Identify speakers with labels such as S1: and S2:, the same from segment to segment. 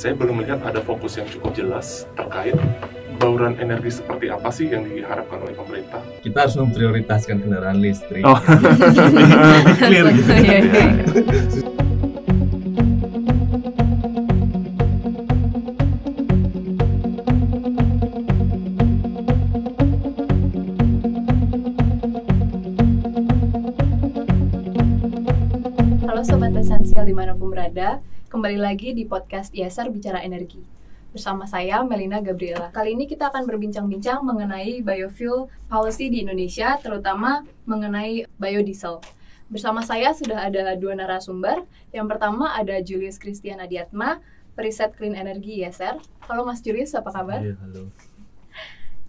S1: saya belum melihat ada fokus yang cukup jelas terkait bauran energi seperti apa sih yang diharapkan oleh pemerintah? Kita harus
S2: memprioritaskan kendaraan listrik. Oh. Clear gitu. Iya.
S3: Iya. Halo Sobat Esensial dimanapun berada, Kembali lagi di podcast ISR Bicara Energi. Bersama saya Melina Gabriela. Kali ini kita akan berbincang-bincang mengenai biofuel policy di Indonesia, terutama mengenai biodiesel. Bersama saya sudah ada dua narasumber. Yang pertama ada Julius Christian Adiatma, periset Clean Energy ISR. Halo Mas Julius, apa kabar? Iya, halo.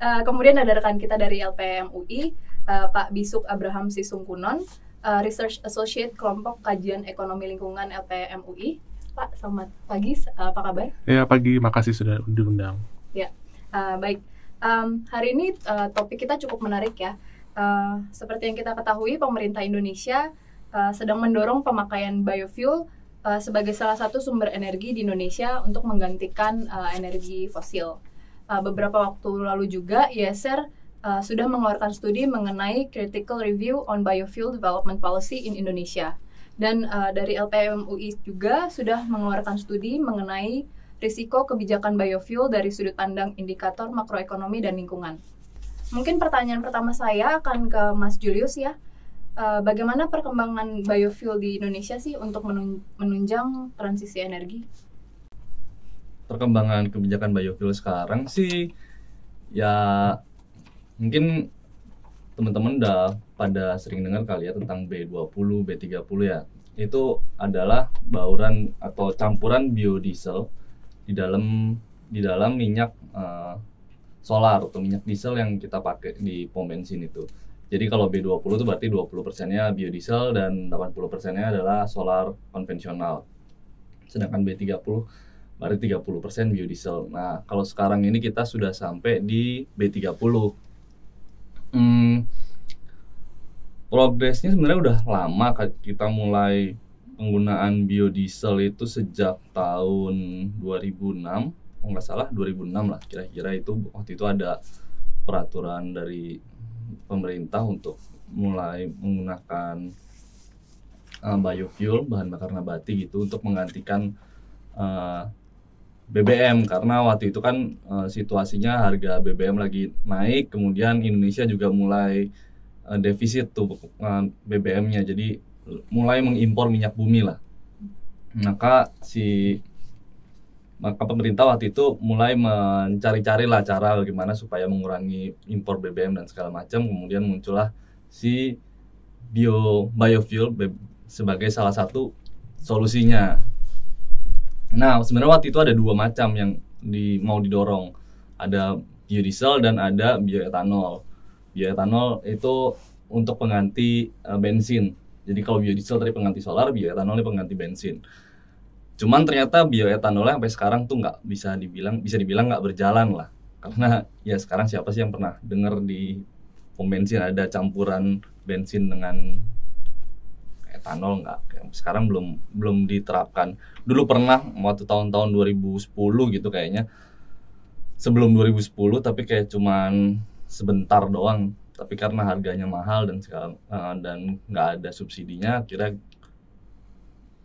S3: Uh, kemudian ada rekan kita dari LPM UI, uh, eh, Pak Bisuk Abraham Sisungkunon, uh, Research Associate Kelompok Kajian Ekonomi Lingkungan LPM UI. Pak, selamat pagi. Eh, apa kabar?
S1: Ya, pagi. Makasih sudah diundang.
S3: Ya, uh, baik. Um, hari ini uh, topik kita cukup menarik ya. Uh, seperti yang kita ketahui, pemerintah Indonesia uh, sedang mendorong pemakaian biofuel uh, sebagai salah satu sumber energi di Indonesia untuk menggantikan uh, energi fosil. Uh, beberapa waktu lalu juga, ISR uh, sudah mengeluarkan studi mengenai critical review on biofuel development policy in Indonesia. Dan uh, dari LPM UI juga sudah mengeluarkan studi mengenai risiko kebijakan biofuel dari sudut pandang indikator makroekonomi dan lingkungan. Mungkin pertanyaan pertama saya akan ke Mas Julius ya. Eh, bagaimana perkembangan biofuel di Indonesia sih untuk menunjang transisi energi?
S2: Perkembangan kebijakan biofuel sekarang sih ya mungkin teman-teman udah pada sering dengar kali ya tentang B20, B30 ya. Itu adalah bauran atau campuran biodiesel di dalam di dalam minyak uh, solar atau minyak diesel yang kita pakai di pom bensin itu. Jadi kalau B20 itu berarti 20 persennya biodiesel dan 80 nya adalah solar konvensional. Sedangkan B30 berarti 30 biodiesel. Nah kalau sekarang ini kita sudah sampai di B30. Hmm, progresnya sebenarnya udah lama kita mulai penggunaan biodiesel itu sejak tahun 2006 kalau nggak salah 2006 lah kira-kira itu waktu itu ada peraturan dari pemerintah untuk mulai menggunakan uh, biofuel bahan bakar nabati gitu untuk menggantikan uh, eh, BBM karena waktu itu kan uh, situasinya harga BBM lagi naik kemudian Indonesia juga mulai Eh, defisit tuh eh, BBM-nya. Jadi mulai mengimpor minyak bumi lah. Maka si maka pemerintah waktu itu mulai mencari-cari lah cara bagaimana supaya mengurangi impor BBM dan segala macam. Kemudian muncullah si bio biofuel sebagai salah satu solusinya. Nah, sebenarnya waktu itu ada dua macam yang di, mau didorong. Ada biodiesel dan ada bioetanol bioetanol itu untuk pengganti uh, bensin. Jadi kalau biodiesel tadi pengganti solar, bioetanol ini pengganti bensin. Cuman ternyata bioetanol sampai sekarang tuh nggak bisa dibilang bisa dibilang nggak berjalan lah. Karena ya sekarang siapa sih yang pernah dengar di pom bensin ada campuran bensin dengan etanol nggak sekarang belum belum diterapkan dulu pernah waktu tahun-tahun 2010 gitu kayaknya sebelum 2010 tapi kayak cuman sebentar doang tapi karena harganya mahal dan sekarang uh, eh, dan nggak ada subsidinya kira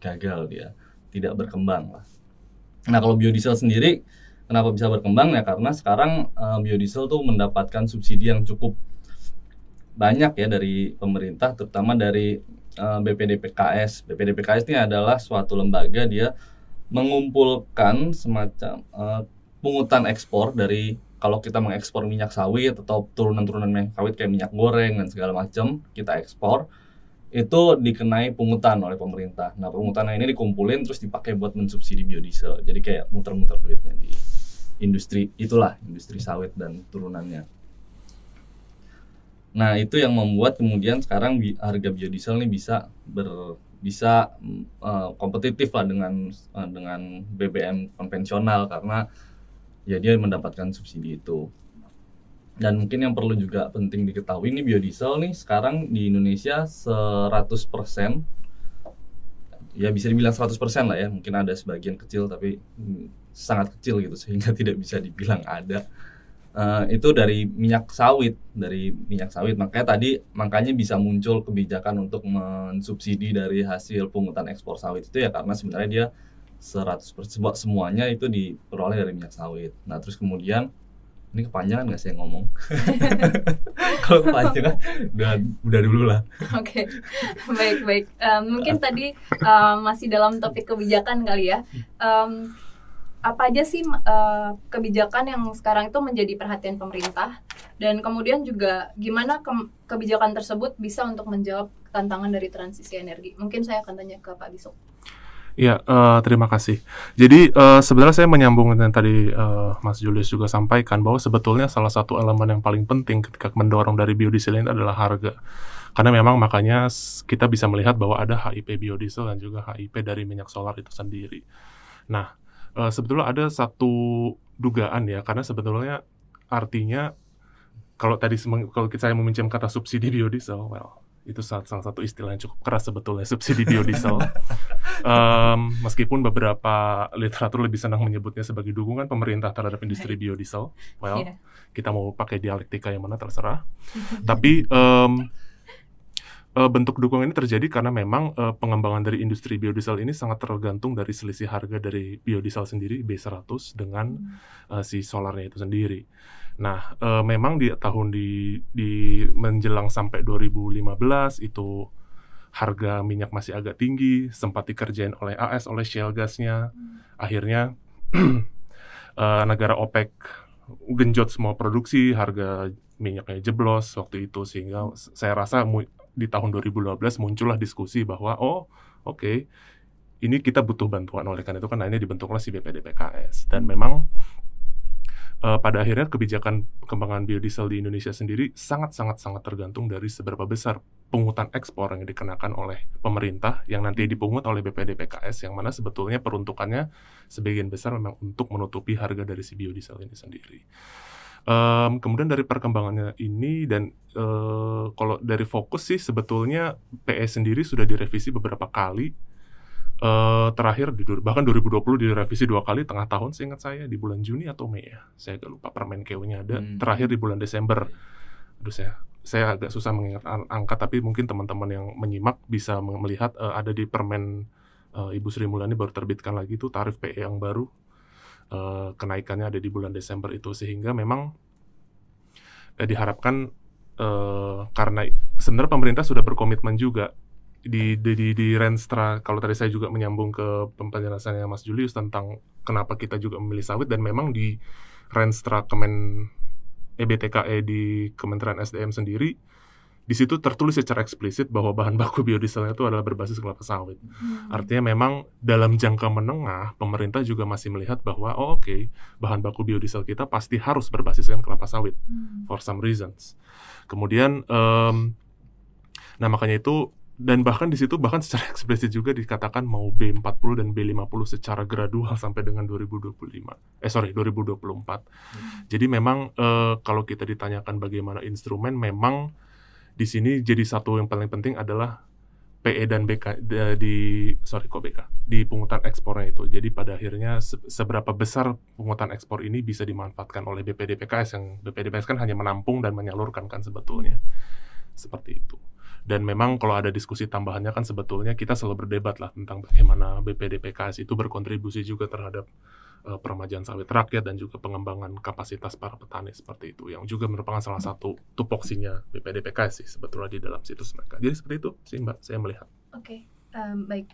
S2: gagal dia tidak berkembang lah nah kalau biodiesel sendiri kenapa bisa berkembang ya karena sekarang uh, biodiesel tuh mendapatkan subsidi yang cukup banyak ya dari pemerintah terutama dari uh, eh, BPDPKS BPDPKS ini adalah suatu lembaga dia mengumpulkan semacam uh, pungutan ekspor dari kalau kita mengekspor minyak sawit atau turunan-turunan minyak sawit kayak minyak goreng dan segala macam kita ekspor itu dikenai pungutan oleh pemerintah. Nah pungutan ini dikumpulin terus dipakai buat mensubsidi biodiesel. Jadi kayak muter-muter duitnya di industri itulah industri sawit dan turunannya. Nah itu yang membuat kemudian sekarang bi harga biodiesel ini bisa ber bisa uh, kompetitif lah dengan uh, dengan BBM konvensional karena ya dia mendapatkan subsidi itu dan mungkin yang perlu juga penting diketahui ini biodiesel nih sekarang di Indonesia 100% ya bisa dibilang 100% lah ya mungkin ada sebagian kecil tapi hmm, sangat kecil gitu sehingga tidak bisa dibilang ada uh, itu dari minyak sawit dari minyak sawit makanya tadi makanya bisa muncul kebijakan untuk mensubsidi dari hasil pungutan ekspor sawit itu ya karena sebenarnya dia seratus 100% semuanya itu diperoleh dari minyak sawit. Nah, terus kemudian ini kepanjangan nggak yang ngomong?
S1: Kalau kepanjangan udah udah dulu lah.
S3: Oke, okay. baik baik. Um, mungkin tadi um, masih dalam topik kebijakan kali ya. Um, apa aja sih uh, kebijakan yang sekarang itu menjadi perhatian pemerintah dan kemudian juga gimana ke kebijakan tersebut bisa untuk menjawab tantangan dari transisi energi? Mungkin saya akan tanya ke Pak Bisok.
S1: Iya, uh, terima kasih. Jadi uh, sebenarnya saya menyambung yang tadi uh, Mas Julius juga sampaikan bahwa sebetulnya salah satu elemen yang paling penting ketika mendorong dari biodiesel ini adalah harga. Karena memang makanya kita bisa melihat bahwa ada HIP biodiesel dan juga HIP dari minyak solar itu sendiri. Nah, uh, sebetulnya ada satu dugaan ya, karena sebetulnya artinya kalau tadi kalau saya meminjam kata subsidi biodiesel, well itu salah, satu istilah yang cukup keras sebetulnya subsidi biodiesel. um, meskipun beberapa literatur lebih senang menyebutnya sebagai dukungan pemerintah terhadap industri biodiesel. Well, yeah. kita mau pakai dialektika yang mana terserah. Tapi um, Eh, bentuk dukungan ini terjadi karena memang uh, pengembangan dari industri biodiesel ini sangat tergantung dari selisih harga dari biodiesel sendiri B100 dengan hmm. uh, si solarnya itu sendiri. Nah, uh, memang di tahun di di menjelang sampai 2015 itu harga minyak masih agak tinggi, sempat dikerjain oleh AS oleh Shell gasnya. Hmm. Akhirnya uh, negara OPEC genjot semua produksi, harga minyaknya jeblos waktu itu sehingga saya rasa di tahun 2012 muncullah diskusi bahwa oh oke okay, ini kita butuh bantuan oleh karena itu kan akhirnya dibentuklah si BPD PKS dan memang uh, pada akhirnya kebijakan pengembangan biodiesel di Indonesia sendiri sangat sangat sangat tergantung dari seberapa besar pungutan ekspor yang dikenakan oleh pemerintah yang nanti dipungut oleh BPD PKS yang mana sebetulnya peruntukannya sebagian besar memang untuk menutupi harga dari si biodiesel ini sendiri. Um, kemudian dari perkembangannya ini dan uh, kalau dari fokus sih sebetulnya PS e sendiri sudah direvisi beberapa kali. Uh, terakhir di, bahkan 2020 direvisi dua kali tengah tahun seingat saya di bulan Juni atau Mei ya. Saya agak lupa permen KU-nya ada. Hmm. Terakhir di bulan Desember. Aduh saya saya agak susah mengingat angka tapi mungkin teman-teman yang menyimak bisa melihat uh, ada di permen uh, Ibu Sri Mulyani baru terbitkan lagi itu tarif PE yang baru Eh, kenaikannya ada di bulan Desember itu sehingga memang eh, diharapkan uh, karena sebenarnya pemerintah sudah berkomitmen juga di di di, di Renstra kalau tadi saya juga menyambung ke penjelasannya Mas Julius tentang kenapa kita juga memilih sawit dan memang di Renstra Kemen EBTKE di Kementerian SDM sendiri di situ tertulis secara eksplisit bahwa bahan baku biodieselnya itu adalah berbasis kelapa sawit. Hmm. Artinya memang dalam jangka menengah pemerintah juga masih melihat bahwa oh oke, okay, bahan baku biodiesel kita pasti harus berbasiskan kelapa sawit hmm. for some reasons. Kemudian um, nah makanya itu dan bahkan di situ bahkan secara eksplisit juga dikatakan mau B40 dan B50 secara gradual sampai dengan 2025. Eh sorry, 2024. Hmm. Jadi memang eh, kalau kita ditanyakan bagaimana instrumen memang di sini jadi satu yang paling penting adalah PE dan BK di sorry kok BK di pungutan ekspornya itu. Jadi pada akhirnya seberapa besar pungutan ekspor ini bisa dimanfaatkan oleh BPD PKS yang BPD PKS kan hanya menampung dan menyalurkan kan sebetulnya seperti itu. Dan memang kalau ada diskusi tambahannya kan sebetulnya kita selalu berdebat lah tentang bagaimana BPD PKS itu berkontribusi juga terhadap uh, eh, peremajaan sawit rakyat dan juga pengembangan kapasitas para petani seperti itu yang juga merupakan salah satu tupoksinya BPD PKS sih sebetulnya di dalam situs mereka. Jadi seperti itu sih Mbak saya melihat.
S3: Oke, okay. um, baik.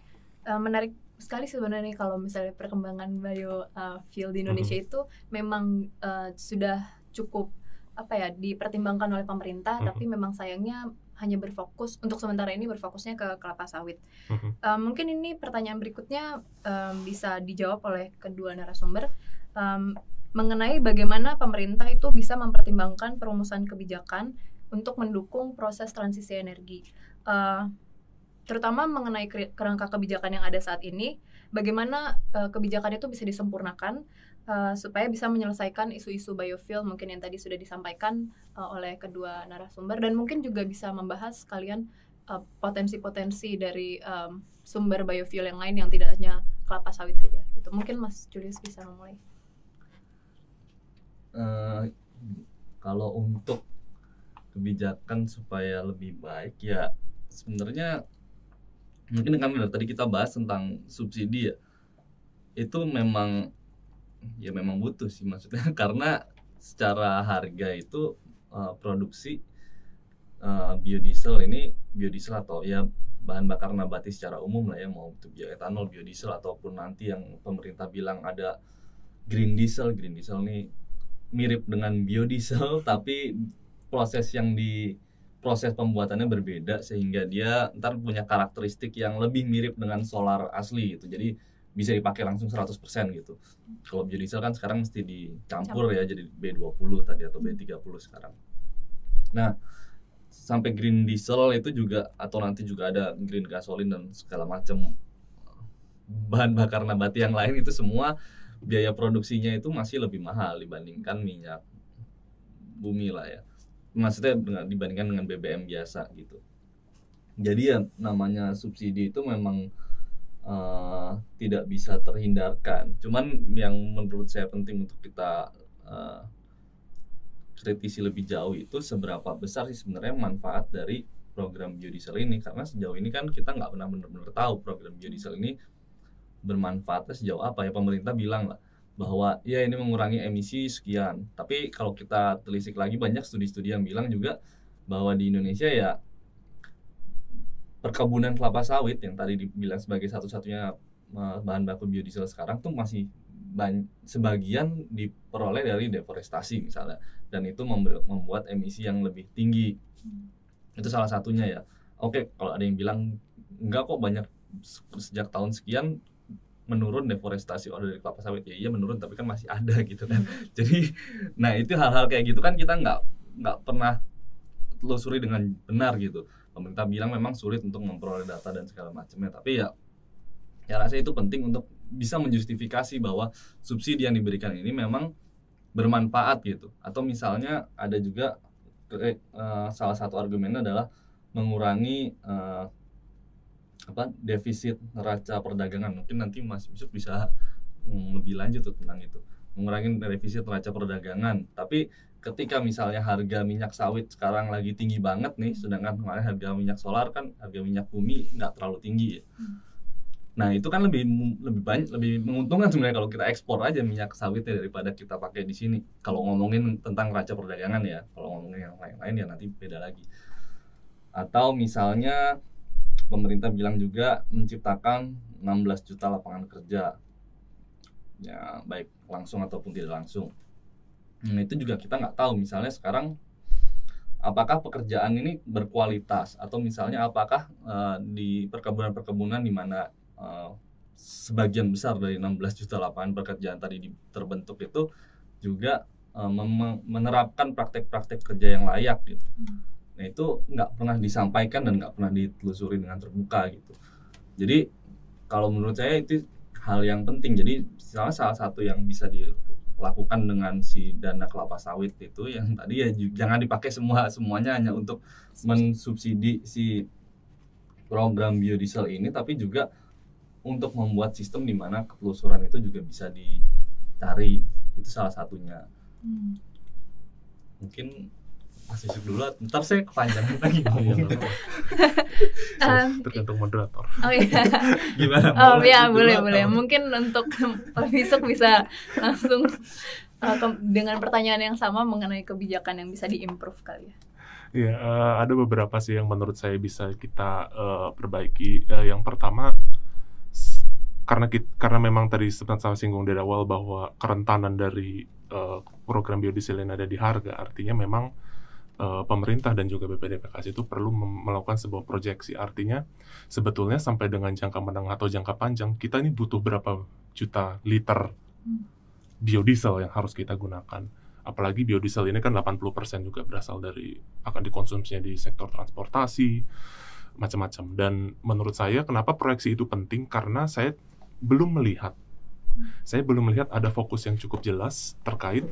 S3: um, menarik sekali sebenarnya nih, kalau misalnya perkembangan biofuel eh, uh, di mhm. Indonesia mm -hmm. itu memang uh, sudah cukup apa ya dipertimbangkan oleh pemerintah mm -hmm. tapi memang sayangnya hanya berfokus untuk sementara ini berfokusnya ke kelapa sawit. Uh -huh. Uh, mungkin ini pertanyaan berikutnya um, bisa dijawab oleh kedua narasumber um, mengenai bagaimana pemerintah itu bisa mempertimbangkan perumusan kebijakan untuk mendukung proses transisi energi, uh, terutama mengenai kerangka kebijakan yang ada saat ini. Bagaimana uh, kebijakan itu bisa disempurnakan uh, supaya bisa menyelesaikan isu-isu biofuel mungkin yang tadi sudah disampaikan uh, oleh kedua narasumber dan mungkin juga bisa membahas kalian potensi eh, potensi-potensi dari um, sumber biofuel yang lain yang tidak hanya kelapa sawit saja. Gitu. Mungkin Mas Julius bisa memulai.
S2: Uh, kalau untuk kebijakan supaya lebih baik ya sebenarnya mungkin kami tadi kita bahas tentang subsidi ya itu memang ya memang butuh sih maksudnya karena secara harga itu uh, produksi uh, biodiesel ini biodiesel atau ya bahan bakar nabati secara umum lah ya mau itu bioetanol, biodiesel ataupun nanti yang pemerintah bilang ada green diesel, green diesel ini mirip dengan biodiesel tapi proses yang di proses pembuatannya berbeda sehingga dia ntar punya karakteristik yang lebih mirip dengan solar asli gitu. Jadi bisa dipakai langsung 100% gitu. Kalau biodiesel kan sekarang mesti dicampur ya jadi B20 tadi atau B30 sekarang. Nah, sampai green diesel itu juga atau nanti juga ada green gasoline dan segala macam bahan bakar nabati yang lain itu semua biaya produksinya itu masih lebih mahal dibandingkan minyak bumi lah ya. Maksudnya dibandingkan dengan BBM biasa gitu. Jadi ya namanya subsidi itu memang uh, tidak bisa terhindarkan. Cuman yang menurut saya penting untuk kita uh, kritisi lebih jauh itu seberapa besar sih sebenarnya manfaat dari program biodiesel ini karena sejauh ini kan kita nggak pernah benar-benar tahu program biodiesel ini bermanfaatnya sejauh apa ya pemerintah bilang lah bahwa ya ini mengurangi emisi sekian tapi kalau kita telisik lagi banyak studi-studi yang bilang juga bahwa di Indonesia ya perkebunan kelapa sawit yang tadi dibilang sebagai satu-satunya eh, bahan baku biodiesel sekarang tuh masih sebagian diperoleh dari deforestasi misalnya dan itu membuat emisi yang lebih tinggi hmm. itu salah satunya ya oke kalau ada yang bilang enggak kok banyak sejak tahun sekian menurun deforestasi order dari kelapa sawit ya iya menurun tapi kan masih ada gitu kan hmm. jadi nah itu hal-hal kayak gitu kan kita nggak nggak pernah telusuri dengan benar gitu pemerintah bilang memang sulit untuk memperoleh data dan segala macamnya tapi ya ya rasa itu penting untuk bisa menjustifikasi bahwa subsidi yang diberikan ini memang bermanfaat gitu atau misalnya ada juga eh, eh salah satu argumennya adalah mengurangi eh, apa defisit neraca perdagangan mungkin nanti Mas Yusuf bisa mm, lebih lanjut tentang itu mengurangi defisit neraca perdagangan. Tapi ketika misalnya harga minyak sawit sekarang lagi tinggi banget nih, sedangkan kemarin harga minyak solar kan harga minyak bumi nggak terlalu tinggi ya. Nah itu kan lebih lebih banyak lebih menguntungkan sebenarnya kalau kita ekspor aja minyak sawitnya daripada kita pakai di sini. Kalau ngomongin tentang raja perdagangan ya, kalau ngomongin yang lain-lain ya nanti beda lagi. Atau misalnya pemerintah bilang juga menciptakan 16 juta lapangan kerja. Ya baik langsung ataupun tidak langsung. Nah, itu juga kita nggak tahu misalnya sekarang apakah pekerjaan ini berkualitas atau misalnya apakah uh, di perkebunan-perkebunan di mana uh, sebagian besar dari 16 juta lapangan pekerjaan tadi terbentuk itu juga uh, menerapkan praktek-praktek kerja yang layak gitu. Hmm. Nah itu nggak pernah disampaikan dan nggak pernah ditelusuri dengan terbuka gitu. Jadi kalau menurut saya itu hal yang penting. Jadi misalnya salah satu yang bisa dilakukan dengan si dana kelapa sawit itu yang hmm. tadi ya jangan dipakai semua semuanya hanya untuk mensubsidi si program biodiesel ini tapi juga untuk membuat sistem di mana kepelusuran itu juga bisa dicari itu salah satunya hmm. mungkin Mas Yusuf dulu, ntar saya kepanjangan lagi so, iya, um, tergantung moderator.
S3: Oh iya. Gimana? Oh iya, gitu boleh atau? boleh. Mungkin untuk besok bisa langsung uh, dengan pertanyaan yang sama mengenai kebijakan yang bisa diimprove kali ya.
S1: Iya, uh, ada beberapa sih yang menurut saya bisa kita uh, perbaiki. Uh, yang pertama karena kita, karena memang tadi sempat saya singgung dari awal bahwa kerentanan dari uh, program biodiesel yang ada di harga artinya memang Eh, pemerintah dan juga BPDPKS itu perlu melakukan sebuah proyeksi. Artinya sebetulnya sampai dengan jangka menengah atau jangka panjang kita ini butuh berapa juta liter hmm. biodiesel yang harus kita gunakan. Apalagi biodiesel ini kan 80% juga berasal dari akan dikonsumsinya di sektor transportasi macam-macam. Dan menurut saya kenapa proyeksi itu penting karena saya belum melihat hmm. saya belum melihat ada fokus yang cukup jelas terkait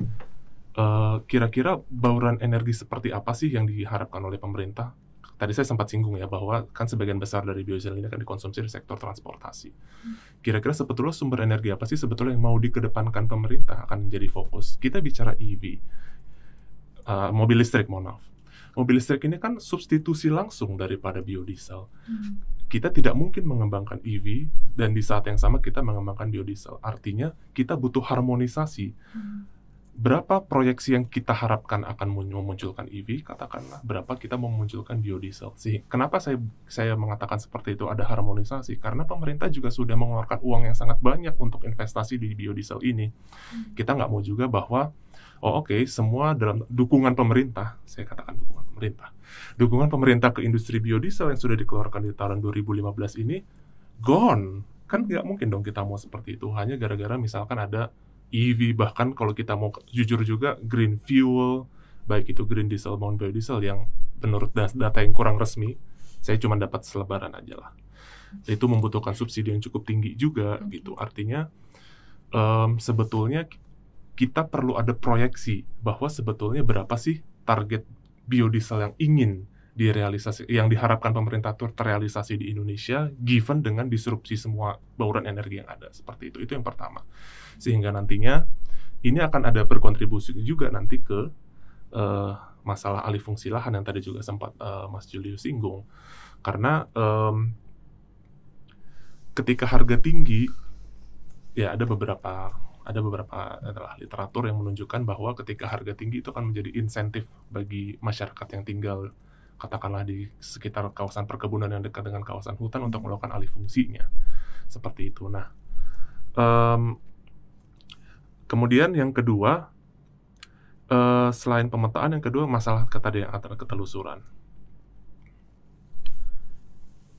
S1: kira eh, kira-kira bauran energi seperti apa sih yang diharapkan oleh pemerintah? Tadi saya sempat singgung ya bahwa kan sebagian besar dari biodiesel ini akan dikonsumsi di sektor transportasi. Hmm. Kira-kira sebetulnya sumber energi apa sih sebetulnya yang mau dikedepankan pemerintah akan menjadi fokus? Kita bicara EV, uh, eh, mobil listrik mohon maaf. Mobil listrik ini kan substitusi langsung daripada biodiesel. Hmm. Kita tidak mungkin mengembangkan EV dan di saat yang sama kita mengembangkan biodiesel. Artinya kita butuh harmonisasi. Hmm berapa proyeksi yang kita harapkan akan memunculkan EV katakanlah berapa kita memunculkan biodiesel sih kenapa saya saya mengatakan seperti itu ada harmonisasi karena pemerintah juga sudah mengeluarkan uang yang sangat banyak untuk investasi di biodiesel ini hmm. kita nggak mau juga bahwa oh oke okay, semua dalam dukungan pemerintah saya katakan dukungan pemerintah dukungan pemerintah ke industri biodiesel yang sudah dikeluarkan di tahun 2015 ini gone kan nggak mungkin dong kita mau seperti itu hanya gara-gara misalkan ada EV bahkan kalau kita mau jujur juga green fuel baik itu green diesel maupun biodiesel yang menurut data yang kurang resmi saya cuma dapat selebaran aja lah itu membutuhkan subsidi yang cukup tinggi juga mhm. gitu artinya um, sebetulnya kita perlu ada proyeksi bahwa sebetulnya berapa sih target biodiesel yang ingin direalisasi yang diharapkan pemerintah tur terrealisasi di Indonesia given dengan disrupsi semua bauran energi yang ada seperti itu itu yang pertama sehingga nantinya ini akan ada berkontribusi juga nanti ke uh, masalah alih fungsi lahan yang tadi juga sempat uh, Mas Julius singgung karena um, ketika harga tinggi ya ada beberapa ada beberapa adalah literatur yang menunjukkan bahwa ketika harga tinggi itu akan menjadi insentif bagi masyarakat yang tinggal katakanlah di sekitar kawasan perkebunan yang dekat dengan kawasan hutan untuk melakukan alih fungsinya seperti itu. Nah, um, kemudian yang kedua uh, selain pemetaan yang kedua masalah kata yang antara ketelusuran.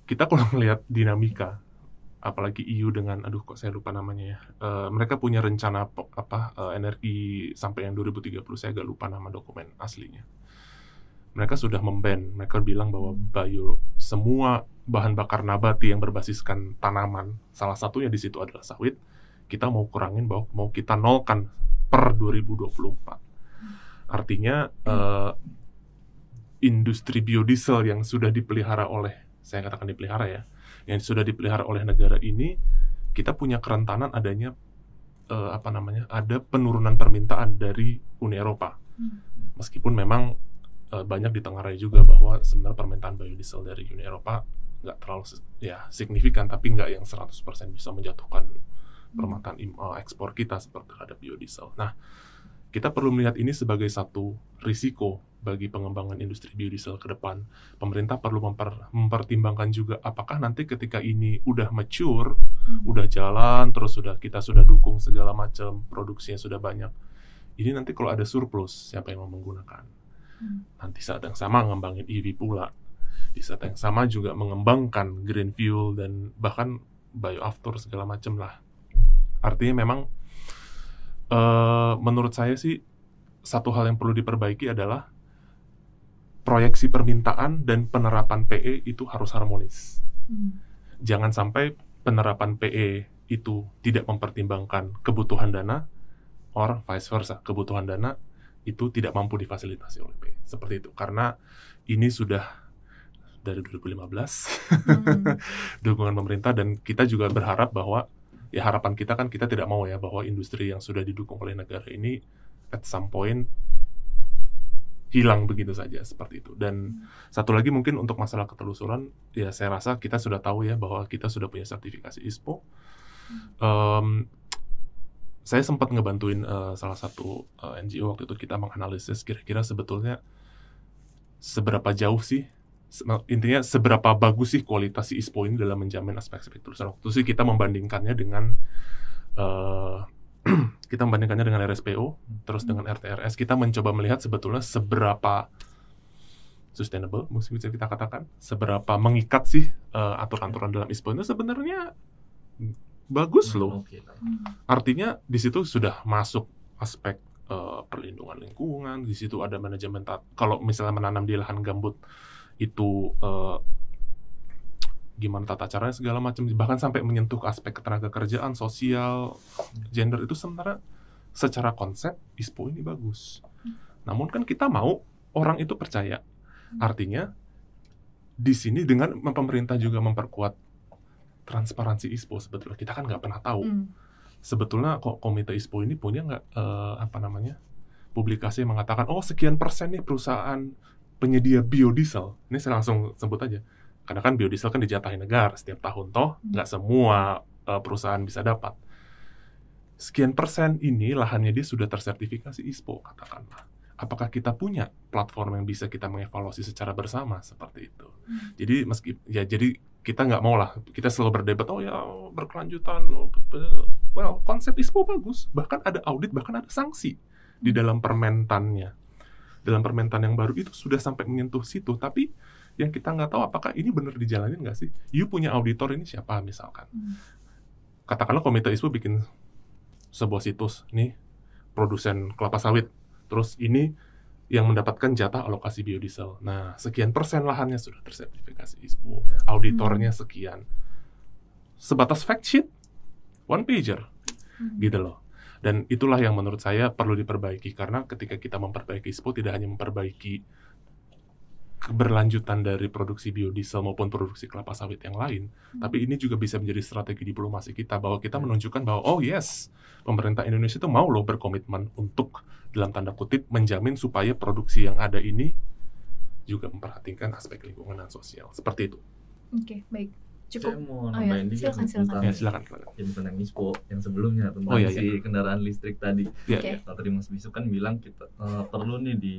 S1: Kita kalau melihat dinamika apalagi EU dengan aduh kok saya lupa namanya ya. Uh, mereka punya rencana apa uh, energi sampai yang 2030 saya agak lupa nama dokumen aslinya mereka sudah memban mereka bilang bahwa bio semua bahan bakar nabati yang berbasiskan tanaman salah satunya di situ adalah sawit kita mau kurangin bahwa mau kita nolkan per 2024 artinya hmm. uh, industri biodiesel yang sudah dipelihara oleh saya katakan dipelihara ya yang sudah dipelihara oleh negara ini kita punya kerentanan adanya uh, apa namanya ada penurunan permintaan dari Uni Eropa hmm. meskipun memang uh, banyak ditengarai juga bahwa sebenarnya permintaan biodiesel dari Uni Eropa nggak terlalu ya signifikan tapi nggak yang 100% bisa menjatuhkan permintaan uh, ekspor kita seperti terhadap biodiesel. Nah, kita perlu melihat ini sebagai satu risiko bagi pengembangan industri biodiesel ke depan. Pemerintah perlu memper, mempertimbangkan juga apakah nanti ketika ini udah mature, hmm. udah jalan, terus sudah kita sudah dukung segala macam produksinya sudah banyak. Ini nanti kalau ada surplus, siapa yang mau menggunakan? Nanti saat yang sama ngembangin EV pula. Di saat yang sama juga mengembangkan green fuel dan bahkan bio after segala macam lah. Artinya memang uh, menurut saya sih satu hal yang perlu diperbaiki adalah proyeksi permintaan dan penerapan PE itu harus harmonis. Hmm. Jangan sampai penerapan PE itu tidak mempertimbangkan kebutuhan dana or vice versa, kebutuhan dana itu tidak mampu difasilitasi oleh p Seperti itu. Karena ini sudah dari 2015 hmm. dukungan pemerintah dan kita juga berharap bahwa ya harapan kita kan kita tidak mau ya bahwa industri yang sudah didukung oleh negara ini at some point hilang begitu saja seperti itu. Dan hmm. satu lagi mungkin untuk masalah ketelusuran, ya saya rasa kita sudah tahu ya bahwa kita sudah punya sertifikasi ISPO. Hmm. Um, saya sempat ngebantuin uh, salah satu uh, eh, NGO waktu itu kita menganalisis kira-kira sebetulnya seberapa jauh sih intinya seberapa bagus sih kualitas si ISPO e ini dalam menjamin aspek-aspek tulisan waktu sih kita membandingkannya dengan uh, kita membandingkannya dengan RSPO terus dengan RTRS kita mencoba melihat sebetulnya seberapa sustainable mungkin bisa kita katakan seberapa mengikat sih uh, aturan-aturan dalam ISPO e itu sebenarnya bagus hmm, loh. Artinya di situ sudah masuk aspek uh, perlindungan lingkungan, di situ ada manajemen kalau misalnya menanam di lahan gambut itu uh, gimana tata caranya segala macam bahkan sampai menyentuh aspek ketenaga kerjaan sosial gender itu sementara secara konsep ISPO ini bagus namun kan kita mau orang itu percaya hmm. artinya di sini dengan pemerintah juga memperkuat transparansi ISPO sebetulnya kita kan nggak pernah tahu hmm. sebetulnya kok komite ISPO ini punya nggak uh, apa namanya publikasi yang mengatakan oh sekian persen nih perusahaan penyedia biodiesel ini saya langsung sebut aja karena kan biodiesel kan dijatahi negara setiap tahun toh hmm. nggak hmm. semua uh, perusahaan bisa dapat sekian persen ini lahannya dia sudah tersertifikasi ISPO katakanlah apakah kita punya platform yang bisa kita mengevaluasi secara bersama seperti itu. Hmm. Jadi meski ya jadi kita nggak mau lah kita selalu berdebat oh ya berkelanjutan oh, well konsep ISPO bagus bahkan ada audit bahkan ada sanksi di dalam permentannya dalam permentan yang baru itu sudah sampai menyentuh situ tapi yang kita nggak tahu apakah ini benar dijalani nggak sih you punya auditor ini siapa misalkan hmm. katakanlah komite ISPO bikin sebuah situs nih produsen kelapa sawit terus ini yang mendapatkan jatah alokasi biodiesel. Nah, sekian persen lahannya sudah tersertifikasi ISPO, auditornya hmm. sekian. Sebatas fact sheet, one pager, hmm. gitu loh. Dan itulah yang menurut saya perlu diperbaiki karena ketika kita memperbaiki ISPO tidak hanya memperbaiki keberlanjutan dari produksi biodiesel maupun produksi kelapa sawit yang lain. Hmm. Tapi ini juga bisa menjadi strategi diplomasi kita bahwa kita iya. menunjukkan bahwa oh yes, pemerintah Indonesia itu mau loh berkomitmen untuk dalam tanda kutip menjamin supaya produksi yang ada ini juga memperhatikan aspek lingkungan dan sosial. Seperti itu.
S3: Oke, okay, baik. Cukup. Saya mau nambahin oh, iya. silakan, silakan. tentang ya,
S1: silakan, silakan. Yang
S2: tentang ISPO yang sebelumnya tentang oh, iya, iya. si kendaraan listrik tadi. Iya, okay. Ya, tadi Mas Bisu kan bilang kita uh, perlu nih di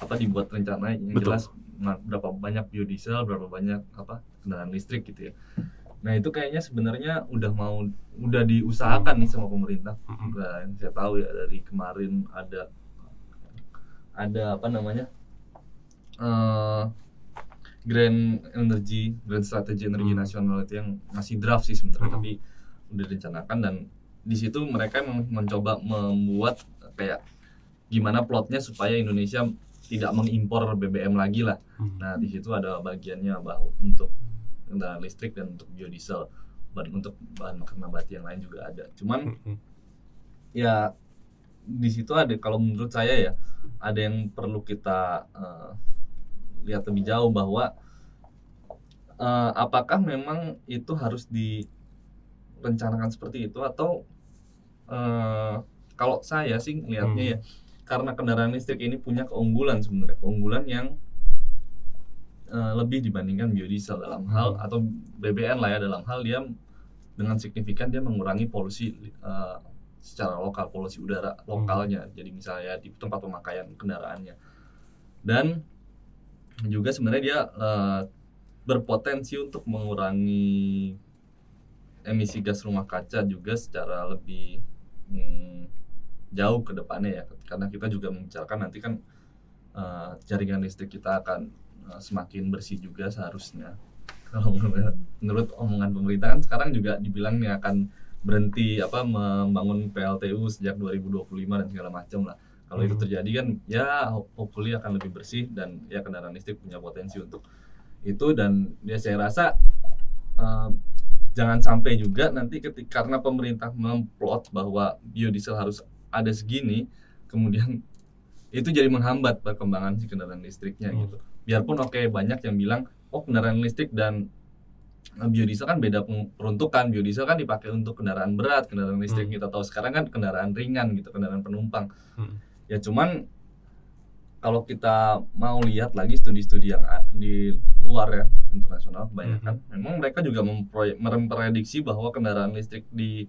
S2: apa dibuat rencana yang Betul. jelas berapa banyak biodiesel, berapa banyak apa kendaraan listrik gitu ya. Nah itu kayaknya sebenarnya udah mau udah diusahakan nih sama pemerintah. Nah, saya tahu ya dari kemarin ada ada apa namanya uh, Grand Energy Grand Strategy Energi hmm. Nasional itu yang masih draft sih sebenarnya hmm. tapi udah direncanakan dan di situ mereka mencoba membuat kayak gimana plotnya supaya Indonesia tidak mengimpor BBM lagi lah. Hmm. Nah di situ ada bagiannya bahwa untuk kendaraan listrik dan untuk biodiesel dan untuk bahan makanan nabati yang lain juga ada. Cuman hmm. ya di situ ada kalau menurut saya ya ada yang perlu kita uh, lihat lebih jauh bahwa uh, apakah memang itu harus direncanakan seperti itu atau uh, kalau saya sih lihatnya hmm. ya karena kendaraan listrik ini punya keunggulan sebenarnya keunggulan yang uh, lebih dibandingkan biodiesel dalam hmm. hal atau BBN lah ya dalam hal dia dengan signifikan dia mengurangi polusi uh, secara lokal polusi udara hmm. lokalnya jadi misalnya di tempat pemakaian kendaraannya dan juga sebenarnya dia uh, berpotensi untuk mengurangi emisi gas rumah kaca juga secara lebih hmm, jauh ke depannya ya karena kita juga membicarakan nanti kan uh, jaringan listrik kita akan uh, semakin bersih juga seharusnya kalau menurut, menurut omongan pemerintah kan sekarang juga dibilang nih akan berhenti apa membangun PLTU sejak 2025 dan segala macam lah kalau hmm. itu terjadi kan ya hopefully akan lebih bersih dan ya kendaraan listrik punya potensi untuk itu dan ya saya rasa uh, jangan sampai juga nanti ketika karena pemerintah memplot bahwa biodiesel harus ada segini kemudian itu jadi menghambat perkembangan si kendaraan listriknya hmm. gitu biarpun oke okay, banyak yang bilang oh kendaraan listrik dan eh, biodiesel kan beda peruntukan biodiesel kan dipakai untuk kendaraan berat kendaraan listrik hmm. kita gitu. tahu sekarang kan kendaraan ringan gitu kendaraan penumpang hmm. ya cuman kalau kita mau lihat lagi studi-studi yang di luar ya internasional kebanyakan mm-hmm. memang mereka juga memprediksi bahwa kendaraan listrik di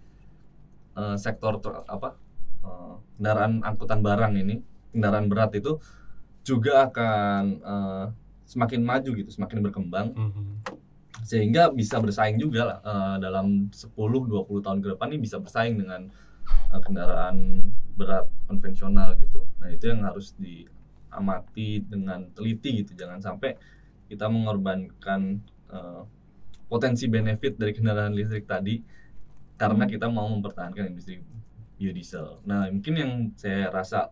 S2: uh, sektor apa Eh, kendaraan angkutan barang ini kendaraan berat itu juga akan uh, semakin maju gitu semakin berkembang mm -hmm. sehingga bisa bersaing juga lah uh, dalam 10-20 tahun ke depan ini bisa bersaing dengan uh, kendaraan berat konvensional gitu nah itu yang harus diamati dengan teliti gitu jangan sampai kita mengorbankan uh, potensi benefit dari kendaraan listrik tadi karena mhm. kita mau mempertahankan industri biodiesel. Nah, mungkin yang saya rasa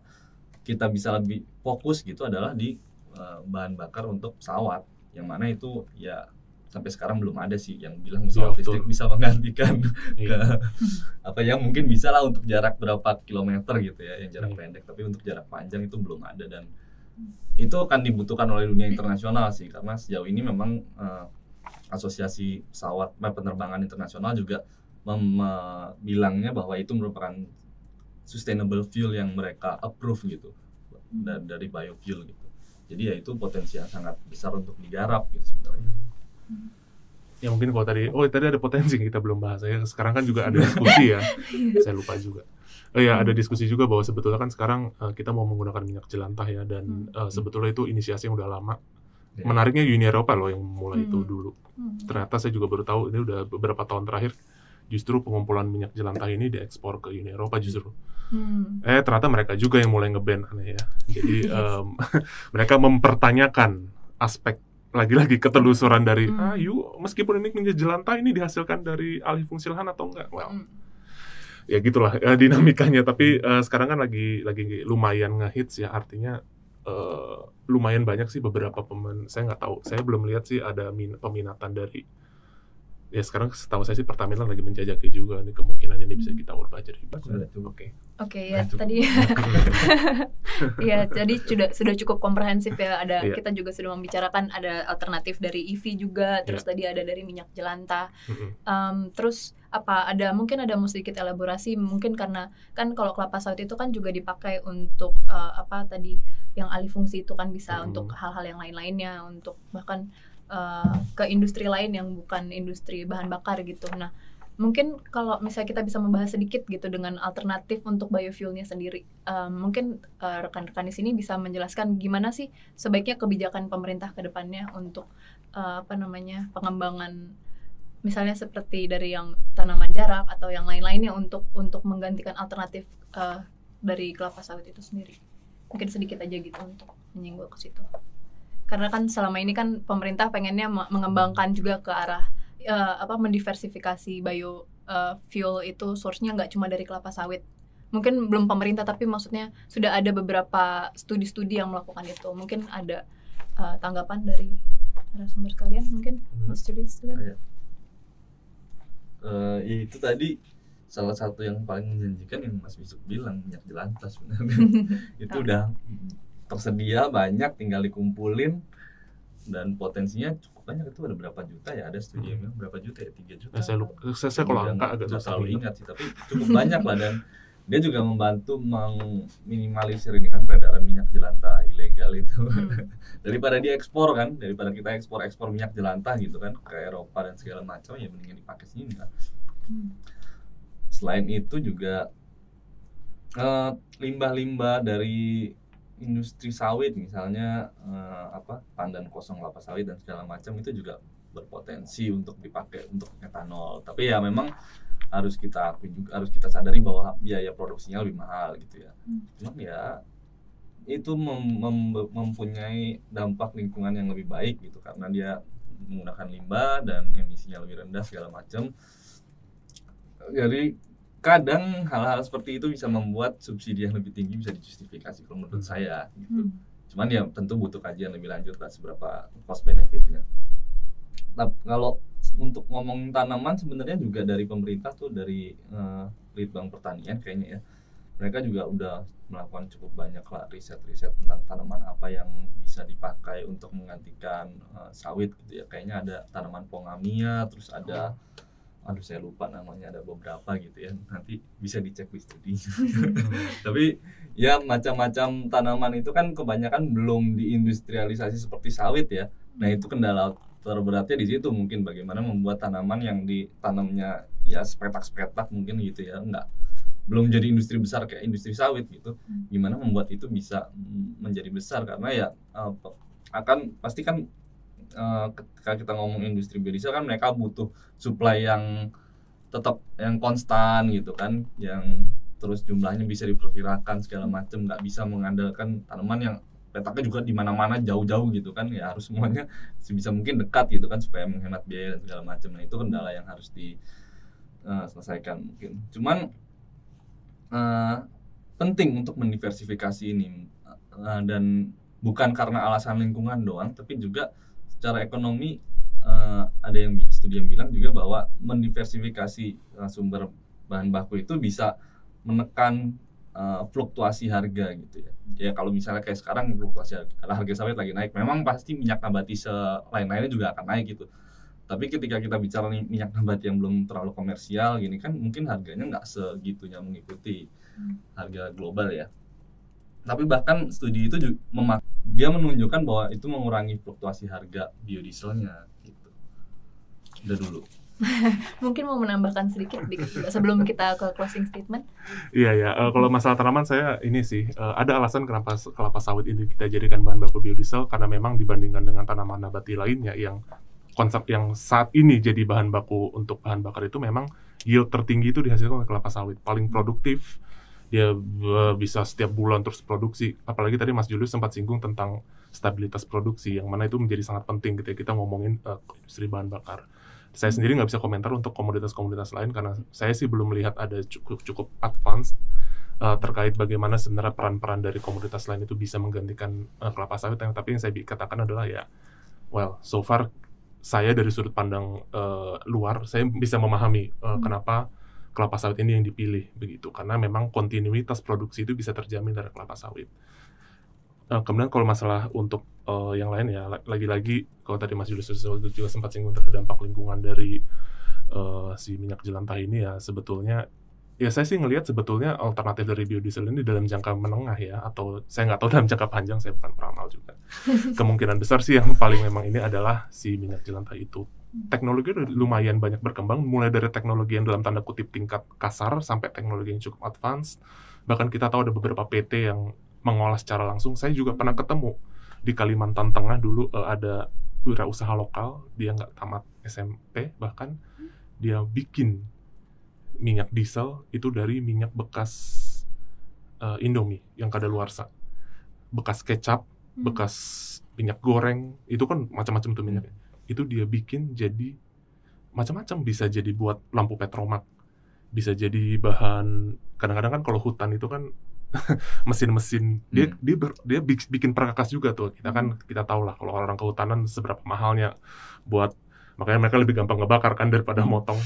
S2: kita bisa lebih fokus gitu adalah di uh, bahan bakar untuk pesawat, yang mana itu ya sampai sekarang belum ada sih yang bilang pesawat iya, listrik bisa menggantikan yeah. ke apa yang mungkin bisa lah untuk jarak berapa kilometer gitu ya yang jarak yeah. pendek tapi untuk jarak panjang itu belum ada dan itu akan dibutuhkan oleh dunia internasional sih karena sejauh ini memang uh, asosiasi pesawat eh, penerbangan internasional juga bilangnya bahwa itu merupakan sustainable fuel yang mereka approve gitu hmm. dari biofuel gitu. Jadi ya itu potensi yang sangat besar untuk digarap gitu sebenarnya.
S1: Hmm. ya mungkin kalau tadi oh tadi ada potensi kita belum bahas ya sekarang kan juga ada diskusi ya iya. saya lupa juga oh ya ada hmm. diskusi juga bahwa sebetulnya kan sekarang uh, kita mau menggunakan minyak jelantah ya dan uh, sebetulnya itu inisiasi yang udah lama ya. menariknya Uni Eropa loh yang mulai hmm. itu dulu ternyata saya juga baru tahu ini udah beberapa tahun terakhir justru pengumpulan minyak jelantah ini diekspor ke Uni Eropa justru. Hmm. Eh ternyata mereka juga yang mulai ngeban aneh ya. Jadi yes. um, mereka mempertanyakan aspek lagi-lagi ketelusuran dari hmm. ah yuk meskipun ini minyak jelantah ini dihasilkan dari alih fungsi lahan atau enggak? Well. Hmm. Ya gitulah ya, dinamikanya tapi uh, sekarang kan lagi lagi lumayan ngehits ya artinya uh, lumayan banyak sih beberapa pemen saya nggak tahu saya belum lihat sih ada min peminatan dari ya sekarang setahu saya sih Pertamina lagi menjajaki juga nih kemungkinan ini bisa hmm. kita ubah jadi hibah. Oke.
S3: Oke ya cukup. tadi ya jadi sudah sudah cukup komprehensif ya ada yeah. kita juga sudah membicarakan ada alternatif dari EV juga terus yeah. tadi ada dari minyak jelanta um, terus apa ada mungkin ada mau sedikit elaborasi mungkin karena kan kalau kelapa sawit itu kan juga dipakai untuk uh, apa tadi yang alih fungsi itu kan bisa mm. untuk hal-hal yang lain-lainnya untuk bahkan Eh, ke industri lain yang bukan industri bahan bakar gitu. Nah, mungkin kalau misalnya kita bisa membahas sedikit gitu dengan alternatif untuk biofuelnya sendiri, uh, mungkin rekan eh, rekan-rekan di sini bisa menjelaskan gimana sih sebaiknya kebijakan pemerintah ke depannya untuk uh, apa namanya pengembangan misalnya seperti dari yang tanaman jarak atau yang lain-lainnya untuk untuk menggantikan alternatif uh, dari kelapa sawit itu sendiri mungkin sedikit aja gitu untuk menyinggung ke situ karena kan selama ini kan pemerintah pengennya mengembangkan juga ke arah uh, apa mendiversifikasi bio uh, fuel itu source-nya nggak cuma dari kelapa sawit mungkin belum pemerintah tapi maksudnya sudah ada beberapa studi-studi yang melakukan itu mungkin ada uh, tanggapan dari narasumber sekalian mungkin hmm. Mas Julius uh,
S2: oh, iya. itu tadi salah satu yang paling menjanjikan yang Mas Bisuk bilang minyak jelantas benar itu udah tersedia banyak tinggal dikumpulin dan potensinya cukup banyak itu ada berapa juta ya ada studi hmm. berapa juta ya tiga juta nah, saya lupa saya, saya kalau angka agak selalu ingat sih tapi cukup banyak lah dan dia juga membantu meminimalisir ini kan peredaran minyak jelanta ilegal itu hmm. daripada dia ekspor kan daripada kita ekspor ekspor minyak jelanta gitu kan ke Eropa dan segala macam ya mendingan dipakai sini kan hmm. selain itu juga eh, limbah-limbah uh, limbah -limbah dari industri sawit misalnya uh, apa pandan kosong kelapa sawit dan segala macam itu juga berpotensi untuk dipakai untuk etanol. Tapi ya memang harus kita harus kita sadari bahwa biaya produksinya lebih mahal gitu ya. Hmm. ya itu mem mem mempunyai dampak lingkungan yang lebih baik gitu karena dia menggunakan limbah dan emisinya lebih rendah segala macam. Jadi kadang hal-hal seperti itu bisa membuat subsidi yang lebih tinggi bisa dijustifikasi kalau menurut hmm. saya gitu. Hmm. Cuman ya tentu butuh kajian lebih lanjut lah seberapa cost benefitnya. Nah, kalau untuk ngomong tanaman sebenarnya juga dari pemerintah tuh dari uh, eh, Litbang Pertanian kayaknya ya. Mereka juga udah melakukan cukup banyak lah riset-riset tentang tanaman apa yang bisa dipakai untuk menggantikan uh, sawit gitu ya. Kayaknya ada tanaman pongamia, terus ada oh aduh saya lupa namanya ada beberapa gitu ya nanti bisa dicek di studi tapi ya macam-macam tanaman itu kan kebanyakan belum diindustrialisasi seperti sawit ya nah itu kendala terberatnya di situ mungkin bagaimana membuat tanaman yang ditanamnya ya sepetak-sepetak mungkin gitu ya enggak belum jadi industri besar kayak industri sawit gitu hmm. gimana membuat itu bisa menjadi besar karena ya eh, akan pasti kan Eh, ketika kita ngomong industri biodiesel kan mereka butuh supply yang tetap yang konstan gitu kan yang terus jumlahnya bisa diperkirakan segala macam nggak bisa mengandalkan tanaman yang petaknya juga di mana-mana jauh-jauh gitu kan ya harus semuanya sebisa mungkin dekat gitu kan supaya menghemat biaya dan segala macam nah itu kendala yang harus diselesaikan eh, uh, mungkin cuman uh, penting untuk mendiversifikasi ini uh, dan bukan karena alasan lingkungan doang tapi juga secara ekonomi uh, ada yang studi yang bilang juga bahwa mendiversifikasi uh, sumber bahan baku itu bisa menekan uh, fluktuasi harga gitu ya. Ya kalau misalnya kayak sekarang fluktuasi harga, harga sawit lagi naik, memang pasti minyak nabati selain-lainnya juga akan naik gitu. Tapi ketika kita bicara nih, minyak nabati yang belum terlalu komersial gini kan mungkin harganya nggak segitunya mengikuti hmm. harga global ya. Tapi bahkan studi itu juga memakai dia menunjukkan bahwa itu mengurangi fluktuasi harga biodieselnya gitu. Udah dulu.
S3: Mungkin mau menambahkan sedikit di, sebelum kita ke closing statement.
S1: Iya ya, uh, kalau masalah tanaman saya ini sih uh, ada alasan kenapa kelapa sawit ini kita jadikan bahan baku biodiesel karena memang dibandingkan dengan tanaman nabati lainnya yang konsep yang saat ini jadi bahan baku untuk bahan bakar itu memang yield tertinggi itu dihasilkan oleh kelapa sawit paling produktif dia eh, bisa setiap bulan terus produksi. Apalagi tadi Mas Julius sempat singgung tentang stabilitas produksi yang mana itu menjadi sangat penting ketika kita ngomongin uh, industri bahan bakar. Saya sendiri nggak bisa komentar untuk komoditas-komoditas lain karena saya sih belum melihat ada cukup cukup advance uh, eh, terkait bagaimana sebenarnya peran-peran dari komoditas lain itu bisa menggantikan uh, kelapa sawit. tapi yang saya katakan adalah ya, well, so far saya dari sudut pandang uh, luar saya bisa memahami uh, hmm. kenapa kelapa sawit ini yang dipilih begitu karena memang kontinuitas produksi itu bisa terjamin dari kelapa sawit. Nah, kemudian kalau masalah untuk uh, yang lain ya lagi-lagi kalau tadi Mas Julius juga sempat singgung terhadap dampak lingkungan dari uh, si minyak jelantah ini ya sebetulnya ya saya sih ngelihat sebetulnya alternatif dari biodiesel ini dalam jangka menengah ya atau saya nggak tahu dalam jangka panjang saya bukan peramal juga kemungkinan besar sih yang paling memang ini adalah si minyak jelantah itu teknologi udah lumayan banyak berkembang mulai dari teknologi yang dalam tanda kutip tingkat kasar sampai teknologi yang cukup advance bahkan kita tahu ada beberapa PT yang mengolah secara langsung saya juga pernah ketemu di Kalimantan Tengah dulu uh, ada wirausaha lokal dia nggak tamat SMP bahkan dia bikin minyak diesel itu dari minyak bekas uh, Indomie yang kadaluarsa bekas kecap hmm. bekas minyak goreng itu kan macam-macam tuh minyaknya itu dia bikin jadi macam-macam bisa jadi buat lampu petromak bisa jadi bahan kadang-kadang kan kalau hutan itu kan mesin-mesin hmm. dia dia ber, dia bikin perkakas juga tuh kita kan hmm. kita tahu lah kalau orang kehutanan seberapa mahalnya buat makanya mereka lebih gampang ngebakar kan daripada hmm. motong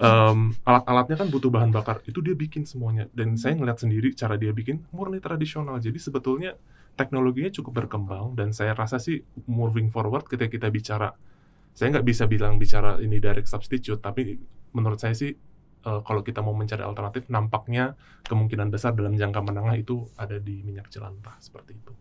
S1: um, alat-alatnya kan butuh bahan bakar itu dia bikin semuanya dan saya ngeliat sendiri cara dia bikin murni tradisional jadi sebetulnya teknologinya cukup berkembang dan saya rasa sih moving forward ketika kita bicara saya nggak bisa bilang bicara ini direct substitute tapi menurut saya sih uh, kalau kita mau mencari alternatif nampaknya kemungkinan besar dalam jangka menengah itu ada di minyak jelantah seperti itu.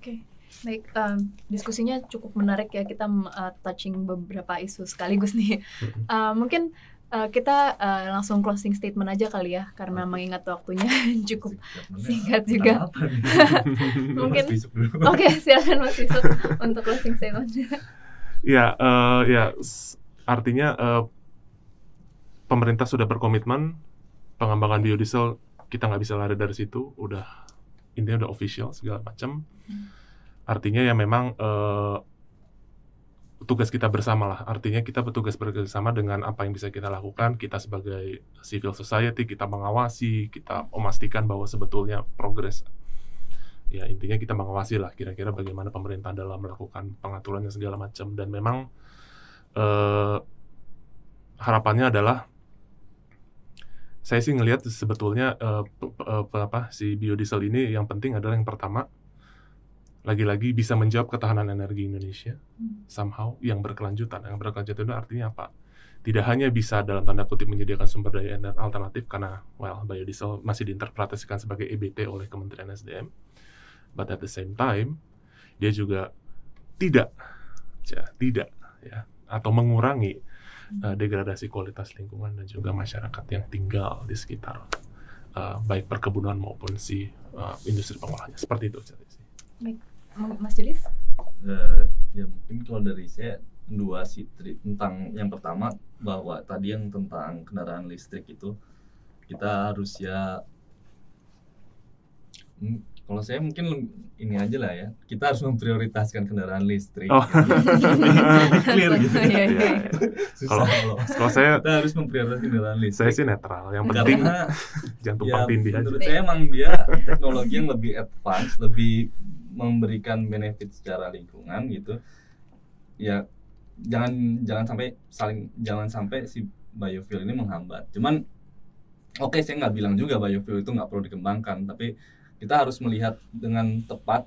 S3: Oke. Okay. Baik, um, diskusinya cukup menarik ya kita uh, touching beberapa isu sekaligus nih. Uh, mungkin Uh, kita uh, langsung closing statement aja kali ya karena oh. mengingat waktunya cukup singkat juga.
S1: Mungkin Oke, okay,
S3: silakan Mas Yusuf untuk closing statement.
S1: Ya, uh, ya artinya uh, pemerintah sudah berkomitmen pengembangan biodiesel kita nggak bisa lari dari situ, udah intinya udah official segala macam. Hmm. Artinya ya memang uh, tugas kita bersama lah. Artinya kita petugas bersama dengan apa yang bisa kita lakukan. Kita sebagai civil society, kita mengawasi, kita memastikan bahwa sebetulnya progres. Ya intinya kita mengawasi lah kira-kira bagaimana pemerintah dalam melakukan pengaturan yang segala macam. Dan memang eh, harapannya adalah saya sih ngelihat sebetulnya eh, apa si biodiesel ini yang penting adalah yang pertama lagi-lagi bisa menjawab ketahanan energi Indonesia hmm. somehow yang berkelanjutan yang berkelanjutan itu artinya apa tidak hanya bisa dalam tanda kutip menyediakan sumber daya energi alternatif karena well biodiesel masih diinterpretasikan sebagai EBT oleh Kementerian SDM but at the same time dia juga tidak ya, tidak ya atau mengurangi uh, degradasi kualitas lingkungan dan juga masyarakat yang tinggal di sekitar uh, baik perkebunan maupun si uh, industri pengolahnya seperti itu
S3: Baik. Mas Julius?
S1: Uh,
S2: ya mungkin kalau dari saya dua sih tentang yang pertama bahwa tadi yang tentang kendaraan listrik itu kita harus ya hmm, kalau saya mungkin ini aja lah ya kita harus memprioritaskan kendaraan listrik oh. Gitu. clear gitu ya, ya. Susah kalau kalau saya kita harus memprioritaskan kendaraan listrik saya sih netral yang penting Karena, jangan tumpang ya, tindih aja menurut saya emang dia teknologi yang lebih advance lebih memberikan benefit secara lingkungan gitu ya jangan jangan sampai saling jangan sampai si biofuel ini menghambat cuman oke okay, saya nggak bilang juga biofuel itu nggak perlu dikembangkan tapi kita harus melihat dengan tepat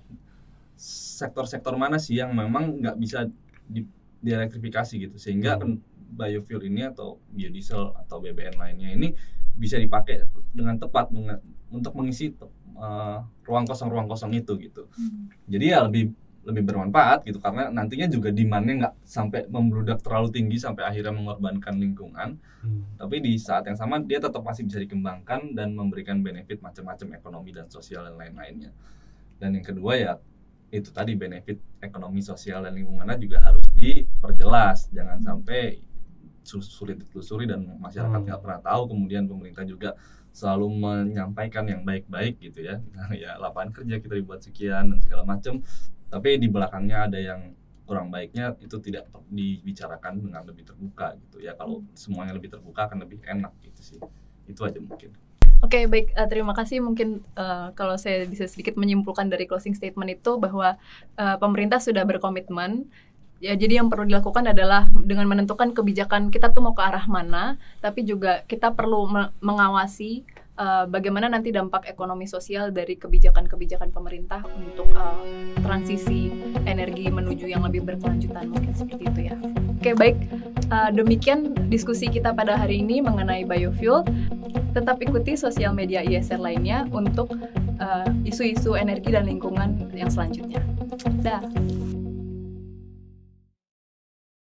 S2: sektor-sektor mana sih yang memang nggak bisa di, dielektrifikasi gitu sehingga hmm. biofuel ini atau biodiesel atau BBM lainnya ini bisa dipakai dengan tepat untuk mengisi uh, ruang kosong ruang kosong itu gitu hmm. jadi ya lebih lebih bermanfaat gitu karena nantinya juga demandnya nggak sampai membludak terlalu tinggi sampai akhirnya mengorbankan lingkungan hmm. tapi di saat yang sama dia tetap masih bisa dikembangkan dan memberikan benefit macam-macam ekonomi dan sosial dan lain-lainnya dan yang kedua ya itu tadi benefit ekonomi sosial dan lingkungannya juga harus diperjelas jangan sampai sulit ditelusuri dan masyarakat hmm. nggak hmm. pernah tahu kemudian pemerintah juga selalu menyampaikan yang baik-baik gitu ya nah, ya lapangan kerja kita dibuat sekian dan segala macam tapi di belakangnya ada yang kurang baiknya itu tidak dibicarakan dengan lebih terbuka gitu ya kalau semuanya lebih terbuka akan lebih enak gitu sih itu aja mungkin
S3: Oke okay, baik uh, terima kasih mungkin uh, kalau saya bisa sedikit menyimpulkan dari closing statement itu bahwa uh, pemerintah sudah berkomitmen ya jadi yang perlu dilakukan adalah dengan menentukan kebijakan kita tuh mau ke arah mana tapi juga kita perlu me mengawasi uh, bagaimana nanti dampak ekonomi sosial dari kebijakan-kebijakan pemerintah untuk uh, transisi energi menuju yang lebih berkelanjutan mungkin seperti itu ya oke baik uh, demikian diskusi kita pada hari ini mengenai biofuel tetap ikuti sosial media ISR lainnya untuk isu-isu uh, energi dan lingkungan yang selanjutnya dah